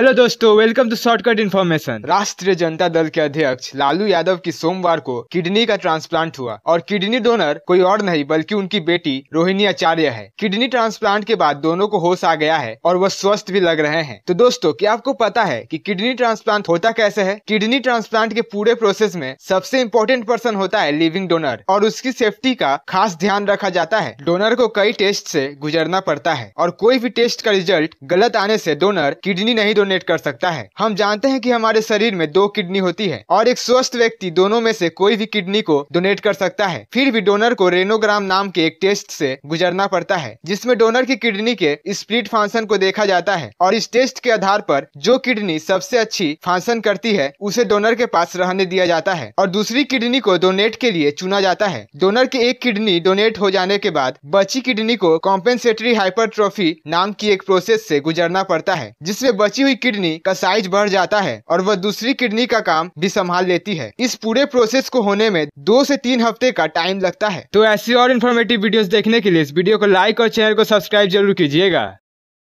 hello दोस्तों welcome two shortcut information राष्ट्रीय जनता दल के अध्यक्ष लालू यादव की सोमवार को किडनी का ट्रांसप्लांट हुआ और किडनी डोनर कोई और नहीं बल्कि उनकी बेटी रोहिणी आचार्य है किडनी ट्रांसप्लांट के बाद दोनों को होश आ गया है और वह स्वस्थ भी लग रहे हैं तो दोस्तों क्या आपको पता है कि किडनी ट्रांसप्लांट होता कैसे है किडनी ट्रांसप्लांट के पूरे प्रोसेस में सबसे इम्पोर्टेंट पर्सन होता है लिविंग डोनर और उसकी सेफ्टी का खास ध्यान रखा जाता है डोनर को कई टेस्ट से गुजरना पड़ता है और कोई भी टेस्ट का रिजल्ट गलत आने से डोनर किडनी नहीं डोनर डोनेट कर सकता है हम जानते हैं कि हमारे शरीर में दो किडनी होती है और एक स्वस्थ व्यक्ति दोनों में से कोई भी किडनी को डोनेट कर सकता है फिर भी डोनर को रेनोग्राम नाम के एक टेस्ट से गुजरना पड़ता है जिसमें डोनर की किडनी के स्प्लिट फंक्शन को देखा जाता है और इस टेस्ट के आधार पर जो किडनी सबसे अच्छी फंक्शन करती है उसे डोनर के पास रहने दिया जाता है और दूसरी किडनी को डोनेट के लिए चुना जाता है डोनर की एक किडनी डोनेट हो जाने के बाद बची किडनी को कॉम्पेंसेटरी हाइपरट्रोफी नाम की एक प्रोसेस से गुजरना पड़ता है जिसमें बची हुई किडनी का साइज बढ़ जाता है और वह दूसरी किडनी का काम भी संभाल लेती है इस पूरे प्रोसेस को होने में दो से तीन हफ्ते का टाइम लगता है तो ऐसी और इन्फॉर्मेटिव वीडियोस देखने के लिए इस वीडियो को लाइक और चैनल को सब्सक्राइब जरूर कीजिएगा